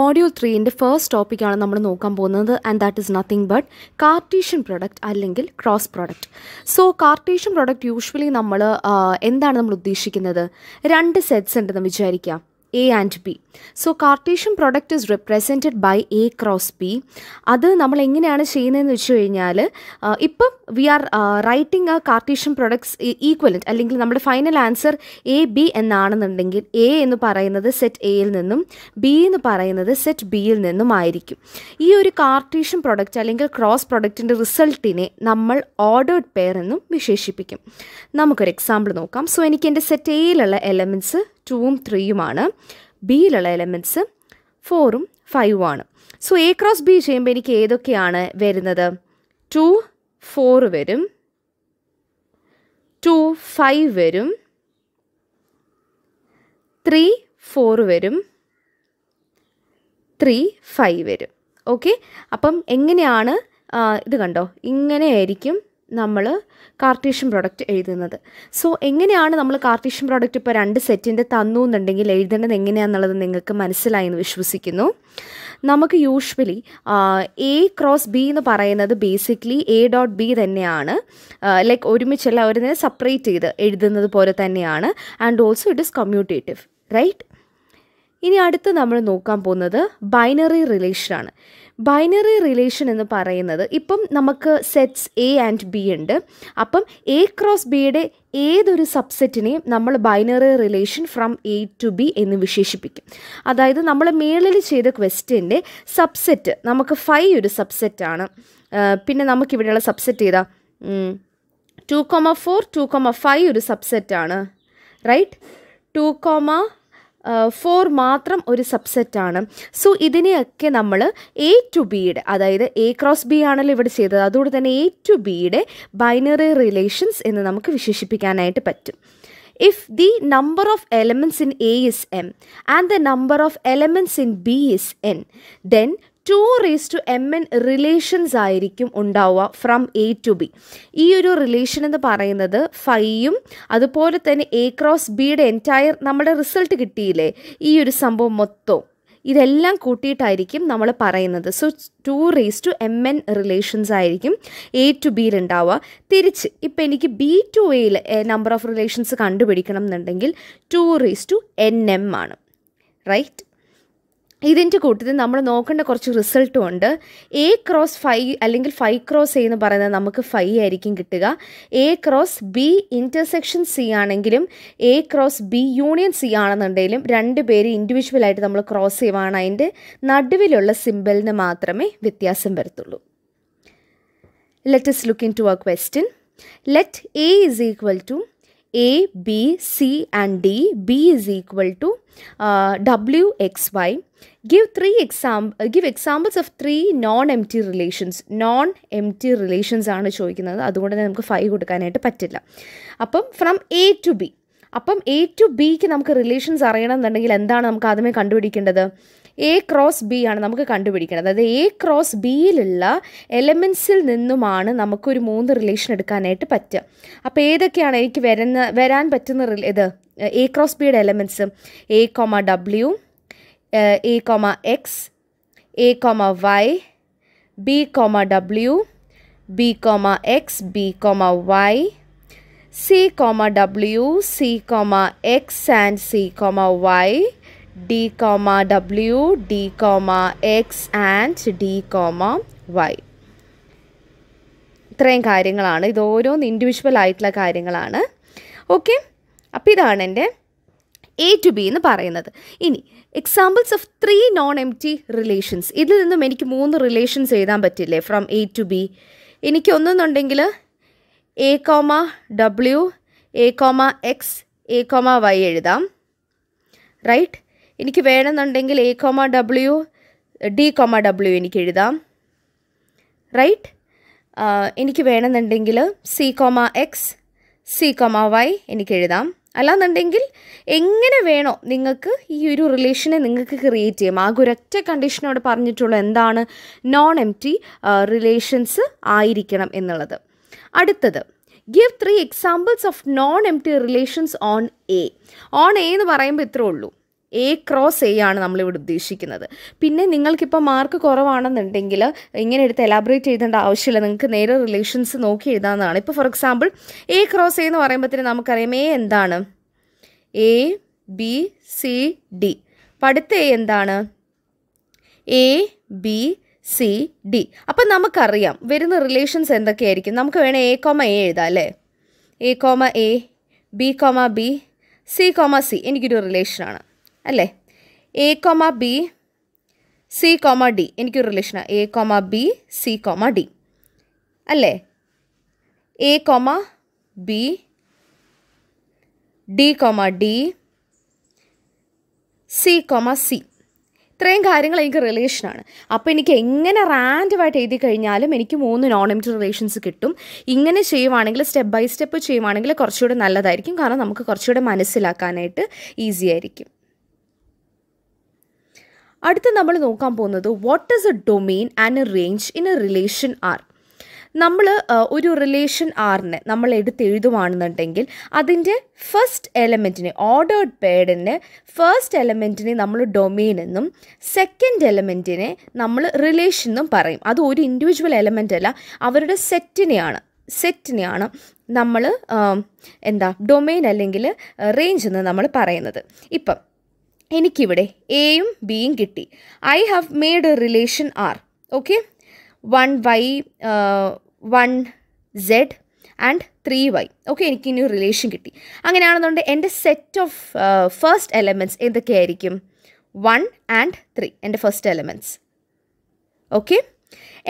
module ത്രീൻ്റെ first ടോപ്പിക്കാണ് നമ്മൾ നോക്കാൻ പോകുന്നത് and that is nothing but Cartesian product അല്ലെങ്കിൽ cross product so Cartesian product usually നമ്മൾ എന്താണ് നമ്മൾ ഉദ്ദേശിക്കുന്നത് രണ്ട് സെറ്റ്സ് ഉണ്ടെന്ന് വിചാരിക്കാം A and B so Cartesian product is represented by A cross B അത് നമ്മൾ എങ്ങനെയാണ് ചെയ്യുന്നതെന്ന് വെച്ച് കഴിഞ്ഞാൽ ഇപ്പം വി ആർ റൈറ്റിംഗ് ആ കാർട്ടീഷ്യൻ പ്രൊഡക്ട്സ് ഈക്വലൻറ്റ് അല്ലെങ്കിൽ നമ്മുടെ ഫൈനൽ ആൻസർ എ ബി എന്നാണെന്നുണ്ടെങ്കിൽ എ എന്ന് പറയുന്നത് സെറ്റ് എയിൽ നിന്നും ബി എന്ന് പറയുന്നത് സെറ്റ് ബിയിൽ നിന്നും ആയിരിക്കും ഈ ഒരു കാർട്ടീഷ്യൻ പ്രൊഡക്റ്റ് അല്ലെങ്കിൽ ക്രോസ് പ്രൊഡക്റ്റിൻ്റെ റിസൾട്ടിനെ നമ്മൾ ഓർഡേഡ് പെയർ എന്നും വിശേഷിപ്പിക്കും നമുക്കൊരു എക്സാമ്പിൾ നോക്കാം സോ എനിക്ക് എൻ്റെ സെറ്റ് എയിലുള്ള എലമെൻറ്റ്സ് ടൂവും ത്രീയുമാണ് ബിയിലുള്ള എലമെൻറ്റ്സ് ഫോറും ഫൈവും ആണ് സോ എ ക്രോസ് ബി ചെയ്യുമ്പോൾ എനിക്ക് ഏതൊക്കെയാണ് വരുന്നത് ടു ഫോർ വരും ടു ഫൈവ് വരും ത്രീ ഫോർ വരും ത്രീ ഫൈവ് വരും ഓക്കെ അപ്പം എങ്ങനെയാണ് ഇത് കണ്ടോ ഇങ്ങനെയായിരിക്കും നമ്മൾ കാർട്ടീഷ്യൻ പ്രോഡക്റ്റ് എഴുതുന്നത് സോ എങ്ങനെയാണ് നമ്മൾ കാർട്ടീഷ്യൻ പ്രോഡക്റ്റ് ഇപ്പോൾ രണ്ട് സെറ്റിൻ്റെ തന്നു എന്നുണ്ടെങ്കിൽ എഴുതേണ്ടത് എങ്ങനെയാണെന്നുള്ളത് നിങ്ങൾക്ക് മനസ്സിലായി എന്ന് വിശ്വസിക്കുന്നു നമുക്ക് യൂഷ്വലി എ ക്രോസ് ബി എന്ന് പറയുന്നത് ബേസിക്കലി എ ഡോട്ട് ബി തന്നെയാണ് ലൈക്ക് ഒരുമിച്ചല്ല ഒരു സെപ്പറേറ്റ് ചെയ്ത് എഴുതുന്നത് പോലെ തന്നെയാണ് and also it is commutative right ഇനി അടുത്ത് നമ്മൾ നോക്കാൻ പോകുന്നത് ബൈനറി റിലേഷനാണ് ബൈനറി റിലേഷൻ എന്ന് പറയുന്നത് ഇപ്പം നമുക്ക് സെറ്റ്സ് എ ആൻഡ് ബി ഉണ്ട് അപ്പം എ ക്രോസ് ബിയുടെ ഏതൊരു സബ്സെറ്റിനെയും നമ്മൾ binary relation from A to B എന്ന് വിശേഷിപ്പിക്കും അതായത് നമ്മൾ മേളിൽ ചെയ്ത ക്വസ്റ്റ്യൻ്റെ സബ്സെറ്റ് നമുക്ക് ഫൈവ് ഒരു സബ്സെറ്റാണ് പിന്നെ നമുക്കിവിടെയുള്ള സബ്സെറ്റ് ഏതാ two comma four two comma five ഒരു സബ്സെറ്റാണ് റൈറ്റ് ടു കോമ ഫോർ മാത്രം ഒരു സബ്സെറ്റാണ് സോ ഇതിനെയൊക്കെ നമ്മൾ എ ടു ബിയുടെ അതായത് എ ക്രോസ് ബി ആണല്ലോ ഇവിടെ ചെയ്തത് അതുകൊണ്ട് തന്നെ എ ടു ബിയുടെ ബൈനറി റിലേഷൻസ് എന്ന് നമുക്ക് വിശേഷിപ്പിക്കാനായിട്ട് പറ്റും if the number of elements in A is M and the number of elements in B is N then two raise to M N relations ആയിരിക്കും ഉണ്ടാവുക ഫ്രം എ ടു ബി ഈ ഒരു relation എന്ന് പറയുന്നത് ഫൈയും അതുപോലെ തന്നെ എ ക്രോസ് ബിയുടെ എൻറ്റയർ നമ്മുടെ റിസൾട്ട് കിട്ടിയില്ലേ ഈ ഒരു സംഭവം മൊത്തം ഇതെല്ലാം കൂട്ടിയിട്ടായിരിക്കും നമ്മൾ പറയുന്നത് so two raise to M N relations ആയിരിക്കും എ ടു ബിയിൽ ഉണ്ടാവുക തിരിച്ച് ഇപ്പം എനിക്ക് ബി ടു എയിൽ നമ്പർ ഓഫ് റിലേഷൻസ് കണ്ടുപിടിക്കണം എന്നുണ്ടെങ്കിൽ two raise to N M ആണ് റൈറ്റ് ഇതിൻ്റെ കൂട്ടത്തിൽ നമ്മൾ നോക്കേണ്ട കുറച്ച് റിസൾട്ടും ഉണ്ട് എ ക്രോസ് ഫൈവ് അല്ലെങ്കിൽ ഫൈവ് ക്രോസ് എന്ന് പറയുന്നത് നമുക്ക് ഫൈവ് ആയിരിക്കും കിട്ടുക A cross B intersection C ആണെങ്കിലും A cross B union C ആണെന്നുണ്ടെങ്കിലും രണ്ട് പേര് ഇൻഡിവിജ്വലായിട്ട് നമ്മൾ ക്രോസ് ചെയ്യുവാണ് അതിൻ്റെ നടുവിലുള്ള സിമ്പിളിന് മാത്രമേ വ്യത്യാസം വരത്തുള്ളൂ let's look to a question let A is equal to A B C and D B is equal to W X Y give three three give examples of three non empty relations non empty relations ആണ് ചോദിക്കുന്നത് അതുകൊണ്ട് തന്നെ നമുക്ക് five കൊടുക്കാനായിട്ട് പറ്റില്ല അപ്പം from A to B അപ്പം A to ബിക്ക് നമുക്ക് റിലേഷൻസ് അറിയണം എന്നുണ്ടെങ്കിൽ എന്താണ് നമുക്ക് ആദ്യമേ കണ്ടുപിടിക്കേണ്ടത് എ ക്രോസ് ബി ആണ് നമുക്ക് കണ്ടുപിടിക്കേണ്ടത് അതായത് എ ക്രോസ് ബിയിലുള്ള എലമെൻസിൽ നിന്നുമാണ് നമുക്കൊരു മൂന്ന് റിലേഷൻ എടുക്കാനായിട്ട് പറ്റുക അപ്പോൾ ഏതൊക്കെയാണ് എനിക്ക് വരുന്ന വരാൻ പറ്റുന്ന റിലേ ഇത് എ ക്രോസ് ബിയുടെ elements A comma W A comma X A comma Y B comma W B comma X B comma Y C comma W C comma X and C comma Y d comma w d comma x and d comma y ഇത്രയും കാര്യങ്ങളാണ് ഇത് ഓരോന്ന് individual ആയിട്ടുള്ള കാര്യങ്ങളാണ് okay അപ്പോൾ ഇതാണ് എൻ്റെ A to B എന്ന് പറയുന്നത് ഇനി examples of three non empty relations ഇതിൽ നിന്നും എനിക്ക് മൂന്ന് റിലേഷൻസ് എഴുതാൻ പറ്റില്ലേ ഫ്രം എ ടു ബി എനിക്ക് ഒന്നെന്നുണ്ടെങ്കിൽ A comma W A comma X A comma Y എഴുതാം റൈറ്റ് എനിക്ക് വേണമെന്നുണ്ടെങ്കിൽ A comma W D comma W എനിക്ക് എഴുതാം റൈറ്റ് എനിക്ക് വേണമെന്നുണ്ടെങ്കിൽ C comma X C comma Y എനിക്ക് എഴുതാം അല്ലാന്നുണ്ടെങ്കിൽ എങ്ങനെ വേണോ നിങ്ങൾക്ക് ഈ ഒരു റിലേഷനെ നിങ്ങൾക്ക് ക്രിയേറ്റ് ചെയ്യാം ആകെ ഒരൊറ്റ കണ്ടീഷനോട് പറഞ്ഞിട്ടുള്ള എന്താണ് നോൺ എം ടി റിലേഷൻസ് ആയിരിക്കണം എന്നുള്ളത് അടുത്തത് give three examples of non empty relations on A on A എന്ന് പറയുമ്പോൾ ഇത്രേ ഉള്ളൂ എ ക്രോസ് എ ആണ് നമ്മളിവിടെ ഉദ്ദേശിക്കുന്നത് പിന്നെ നിങ്ങൾക്കിപ്പോൾ മാർക്ക് കുറവാണെന്നുണ്ടെങ്കിൽ ഇങ്ങനെ എടുത്ത് എലാബറേറ്റ് ചെയ്തേണ്ട ആവശ്യമില്ല നിങ്ങൾക്ക് നേരെ റിലേഷൻസ് നോക്കി എഴുതാവുന്നതാണ് ഇപ്പോൾ for example A cross A എന്ന് പറയുമ്പോഴത്തേന് നമുക്കറിയാം എ എന്താണ് എ ബി സി ഡി പഠിത്ത എ എന്താണ് എ ബി സി ഡി അപ്പം നമുക്കറിയാം വരുന്ന റിലേഷൻസ് എന്തൊക്കെയായിരിക്കും നമുക്ക് വേണേൽ എ കോമ എ എഴുതാം അല്ലേ A comma A B comma B C comma C എനിക്കൊരു റിലേഷനാണ് അല്ലേ A comma B C comma D എനിക്കൊരു റിലേഷനാണ് A comma B C comma D അല്ലേ A comma B D comma D C comma C ഇത്രയും കാര്യങ്ങൾ എനിക്ക് റിലേഷനാണ് അപ്പോൾ എനിക്ക് എങ്ങനെ റാൻഡമായിട്ട് എഴുതി കഴിഞ്ഞാലും എനിക്ക് മൂന്ന് നോൺ എംറ്റി റിലേഷൻസ് കിട്ടും ഇങ്ങനെ ചെയ്യുവാണെങ്കിൽ സ്റ്റെപ്പ് ബൈ സ്റ്റെപ്പ് ചെയ്യുവാണെങ്കിൽ കുറച്ചുകൂടെ നല്ലതായിരിക്കും കാരണം നമുക്ക് കുറച്ചുകൂടെ മനസ്സിലാക്കാനായിട്ട് ഈസി ആയിരിക്കും അടുത്ത് നമ്മൾ നോക്കാൻ പോകുന്നത് what is a domain and a range in a relation R നമ്മൾ ഒരു റിലേഷൻ ആറിനെ നമ്മൾ എഴുതുവാണെന്നുണ്ടെങ്കിൽ അതിൻ്റെ ഫസ്റ്റ് എലമെൻറ്റിനെ ഓർഡേർഡ് പേഡിന് ഫസ്റ്റ് എലമെൻറ്റിനെ നമ്മൾ ഡൊമെയിൻ എന്നും സെക്കൻഡ് എലമെൻറ്റിനെ നമ്മൾ റിലേഷൻ എന്നും പറയും അത് ഒരു ഇൻഡിവിജ്വൽ എലമെൻ്റ് അല്ല അവരുടെ സെറ്റിനെയാണ് സെറ്റിനെയാണ് നമ്മൾ എന്താ ഡൊമെയിൻ അല്ലെങ്കിൽ റേഞ്ച് എന്ന് നമ്മൾ പറയുന്നത് ഇപ്പം എനിക്കിവിടെ എയും ബിയും കിട്ടി I have made a relation R okay one Y one Z and three Y okay എനിക്ക് ഇനി റിലേഷൻ കിട്ടി അങ്ങനെയാണെന്നുണ്ടെങ്കിൽ എൻ്റെ സെറ്റ് ഓഫ് ഫസ്റ്റ് എലമെൻറ്റ്സ് എന്തൊക്കെയായിരിക്കും വൺ ആൻഡ് ത്രീ എൻ്റെ ഫസ്റ്റ് എലമെൻറ്റ്സ് ഓക്കെ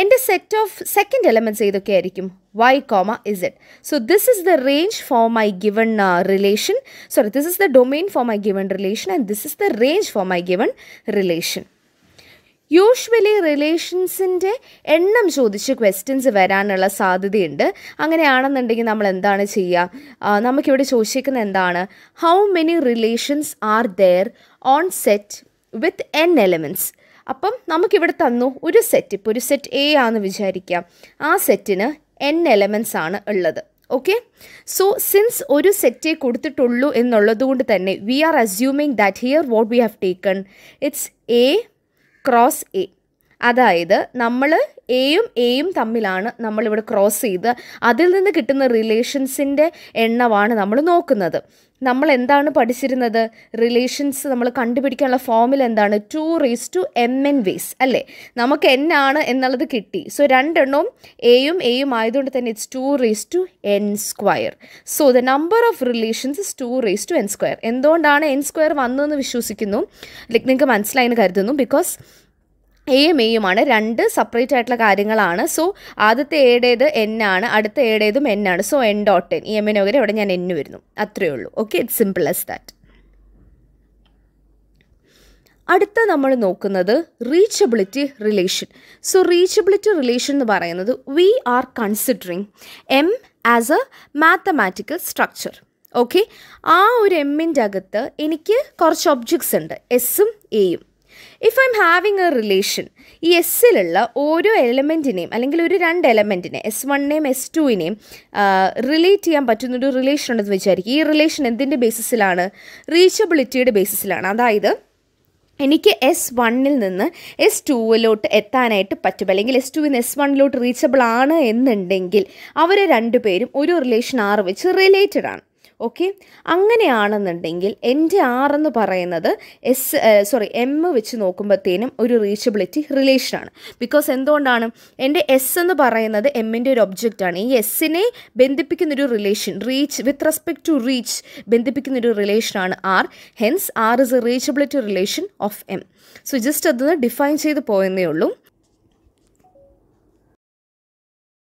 എൻ്റെ സെറ്റ് ഓഫ് സെക്കൻഡ് എലമെൻറ്റ്സ് ഏതൊക്കെയായിരിക്കും Y comma is it so this is the range for my given relation sorry this is the domain for my given relation and this is the range for my given relation usually റിലേഷൻസിൻ്റെ എണ്ണം ചോദിച്ച് questions വരാനുള്ള സാധ്യതയുണ്ട് അങ്ങനെയാണെന്നുണ്ടെങ്കിൽ നമ്മൾ എന്താണ് ചെയ്യുക നമുക്കിവിടെ ചോദിച്ചേക്കുന്ന എന്താണ് how many relations are there on set with N elements അപ്പം നമുക്കിവിടെ തന്നു ഒരു സെറ്റ് ഇപ്പോൾ ഒരു സെറ്റ് എ ആണെന്ന് വിചാരിക്കാം ആ സെറ്റിന് എൻ എലമെൻസ് ആണ് ഉള്ളത് ഓക്കെ സോ സിൻസ് ഒരു സെറ്റേ കൊടുത്തിട്ടുള്ളൂ എന്നുള്ളത് കൊണ്ട് തന്നെ we are assuming that here what we have taken it's A cross A അതായത് നമ്മൾ എയും എയും തമ്മിലാണ് നമ്മളിവിടെ ക്രോസ് ചെയ്ത് അതിൽ നിന്ന് കിട്ടുന്ന റിലേഷൻസിൻ്റെ എണ്ണമാണ് നമ്മൾ നോക്കുന്നത് നമ്മൾ എന്താണ് പഠിച്ചിരുന്നത് റിലേഷൻസ് നമ്മൾ കണ്ടുപിടിക്കാനുള്ള ഫോമിൽ എന്താണ് two raise to M N ways അല്ലേ നമുക്ക് എൻ ആണ് എന്നുള്ളത് കിട്ടി സോ രണ്ടെണ്ണവും എയും എയും ആയതുകൊണ്ട് തന്നെ it's two raise to N square so the number of relations is two raise to N square എന്തുകൊണ്ടാണ് എൻ സ്ക്വയർ വന്നതെന്ന് വിശ്വസിക്കുന്നു ലൈക്ക് നിങ്ങൾക്ക് മനസ്സിലായി എന്ന് കരുതുന്നു ബിക്കോസ് എയും ആണ് രണ്ട് സെപ്പറേറ്റ് ആയിട്ടുള്ള കാര്യങ്ങളാണ് സോ ആദ്യത്തെ ഏടേത് എൻ ആണ് അടുത്ത ഏടേതും എൻ ആണ് സോ എൻ ഡോട്ട് എൻ ഈ എമ്മിന് പകരം അവിടെ ഞാൻ എന്നു വരുന്നു അത്രയേ ഉള്ളൂ okay it's simple as that അടുത്ത നമ്മൾ നോക്കുന്നത് reachability relation so reachability relation എന്ന് പറയുന്നത് we are considering M as a mathematical structure okay ആ ഒരു എമ്മിൻ്റെ അകത്ത് എനിക്ക് കുറച്ച് ഒബ്ജക്ട്സ് ഉണ്ട് എസ്സും എയും if I'm having a relation ഈ എസ്സിലുള്ള ഓരോ എലമെൻറ്റിനെയും അല്ലെങ്കിൽ ഒരു രണ്ട് എലമെൻറ്റിനെ എസ് വണ്ണിനെയും എസ് ടുവിനെയും റിലേറ്റ് ചെയ്യാൻ പറ്റുന്ന ഒരു റിലേഷൻ ഉണ്ടെന്ന് വിചാരിക്കും ഈ റിലേഷൻ എന്തിൻ്റെ ബേസിസിലാണ് റീച്ചബിലിറ്റിയുടെ ബേസിസിലാണ് അതായത് എനിക്ക് എസ് വണ്ണിൽ നിന്ന് എസ് ടുവിലോട്ട് എത്താനായിട്ട് പറ്റും അല്ലെങ്കിൽ എസ് ടുവിൽ നിന്ന് എസ് വണ്ണിലോട്ട് റീച്ചബിൾ ആണ് എന്നുണ്ടെങ്കിൽ അവരെ രണ്ടുപേരും ഒരു റിലേഷൻ ആറ് വെച്ച് റിലേറ്റഡ് ആണ് ഓക്കെ അങ്ങനെയാണെന്നുണ്ടെങ്കിൽ എൻ്റെ ആർ എന്ന് പറയുന്നത് എസ് സോറി എം വെച്ച് നോക്കുമ്പോഴത്തേനും ഒരു റീച്ചബിലിറ്റി റിലേഷനാണ് ബിക്കോസ് എന്തുകൊണ്ടാണ് എൻ്റെ എസ് എന്ന് പറയുന്നത് എമ്മിൻ്റെ ഒരു ഒബ്ജക്റ്റാണ് ഈ എസ്സിനെ ബന്ധിപ്പിക്കുന്നൊരു relation reach with respect to reach ബന്ധിപ്പിക്കുന്നൊരു റിലേഷനാണ് R hence R is a reachability relation of M so just അതൊന്ന് ഡിഫൈൻ ചെയ്ത് പോയെന്നേ ഉള്ളൂ